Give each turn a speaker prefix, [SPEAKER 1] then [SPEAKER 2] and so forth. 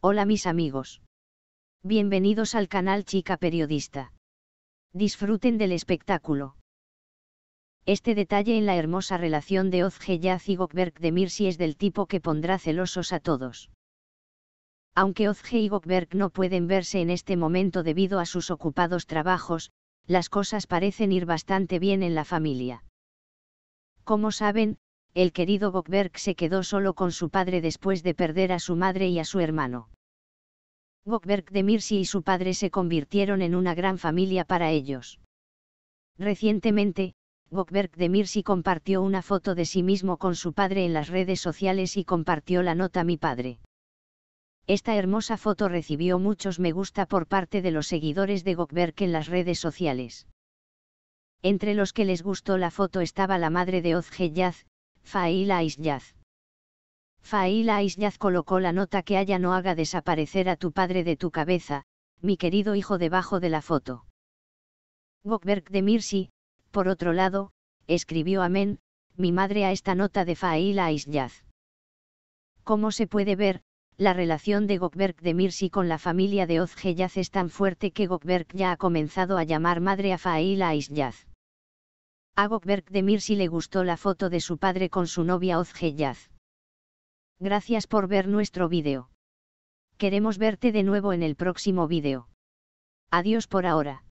[SPEAKER 1] Hola mis amigos. Bienvenidos al canal Chica Periodista. Disfruten del espectáculo. Este detalle en la hermosa relación de Ozge Yaz y Gokberg de Mirsi es del tipo que pondrá celosos a todos. Aunque Ozge y Gokberg no pueden verse en este momento debido a sus ocupados trabajos, las cosas parecen ir bastante bien en la familia. Como saben, el querido Gokberg se quedó solo con su padre después de perder a su madre y a su hermano. Gokberg de Mirsi y su padre se convirtieron en una gran familia para ellos. Recientemente, Gokberg de Mirsi compartió una foto de sí mismo con su padre en las redes sociales y compartió la nota Mi padre. Esta hermosa foto recibió muchos me gusta por parte de los seguidores de Gokberg en las redes sociales. Entre los que les gustó la foto estaba la madre de Ozhe Yaz, Faila Isyaz. Faila Isyaz colocó la nota que haya no haga desaparecer a tu padre de tu cabeza, mi querido hijo debajo de la foto. Gokberg de Mirsi, por otro lado, escribió amén, mi madre a esta nota de Faila Isyaz. Como se puede ver, la relación de Gokberg de Mirsi con la familia de Ozgeyaz es tan fuerte que Gokberg ya ha comenzado a llamar madre a Faila Isyaz. A Gokberg de si le gustó la foto de su padre con su novia Ozgeyaz. Gracias por ver nuestro vídeo. Queremos verte de nuevo en el próximo vídeo. Adiós por ahora.